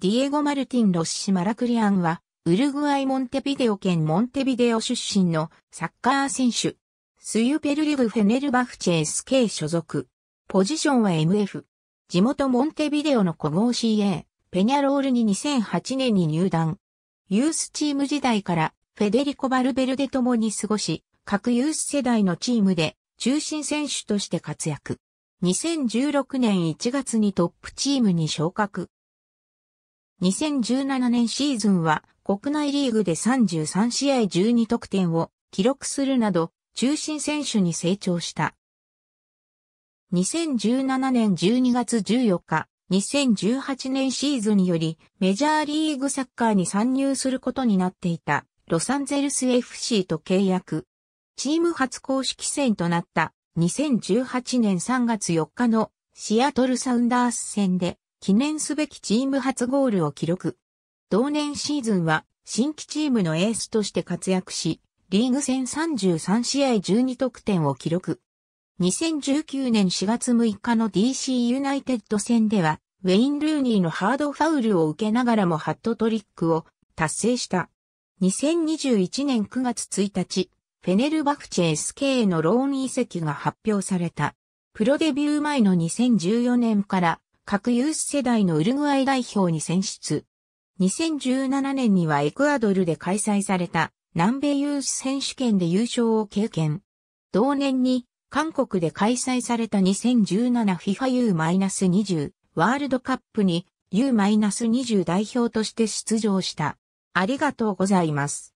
ディエゴ・マルティン・ロッシ・マラクリアンは、ウルグアイ・モンテビデオ県モンテビデオ出身のサッカー選手。スユペルリグ・フェネルバフチェス k 所属。ポジションは MF。地元モンテビデオの古豪 CA、ペニャロールに2008年に入団。ユースチーム時代からフェデリコ・バルベルデともに過ごし、各ユース世代のチームで中心選手として活躍。2016年1月にトップチームに昇格。2017年シーズンは国内リーグで33試合12得点を記録するなど中心選手に成長した。2017年12月14日、2018年シーズンよりメジャーリーグサッカーに参入することになっていたロサンゼルス FC と契約。チーム初公式戦となった2018年3月4日のシアトルサウンダース戦で記念すべきチーム初ゴールを記録。同年シーズンは新規チームのエースとして活躍し、リーグ戦33試合12得点を記録。2019年4月6日の DC ユナイテッド戦では、ウェイン・ルーニーのハードファウルを受けながらもハットトリックを達成した。2021年9月1日、フェネルバフチェ SK へのローン移籍が発表された。プロデビュー前の2014年から各ユース世代のウルグアイ代表に選出。2017年にはエクアドルで開催された南米ユース選手権で優勝を経験。同年に韓国で開催された 2017FIFAU-20 ワールドカップに U-20 代表として出場した。ありがとうございます。